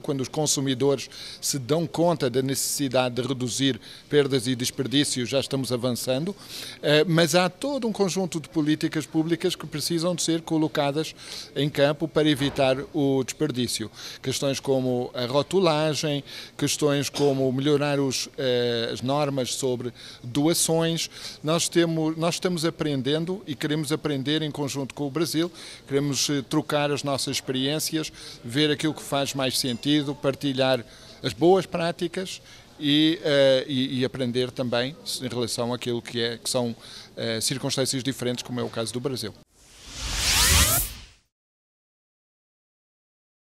Quando os consumidores se dão conta da necessidade de reduzir perdas e desperdícios, já estamos avançando, eh, mas há todo um conjunto de políticas públicas que precisam de ser colocadas em campo para evitar o desperdício. Questões como a rotulagem, questões como melhorar os, eh, as normas sobre doações. Nós, temos, nós estamos aprendendo e queremos aprender em conjunto com o Brasil, queremos eh, trocar as nossas experiências, ver aquilo que faz mais sentido sentido partilhar as boas práticas e, uh, e, e, aprender também em relação àquilo que, é, que são uh, circunstâncias diferentes, como é o caso do Brasil.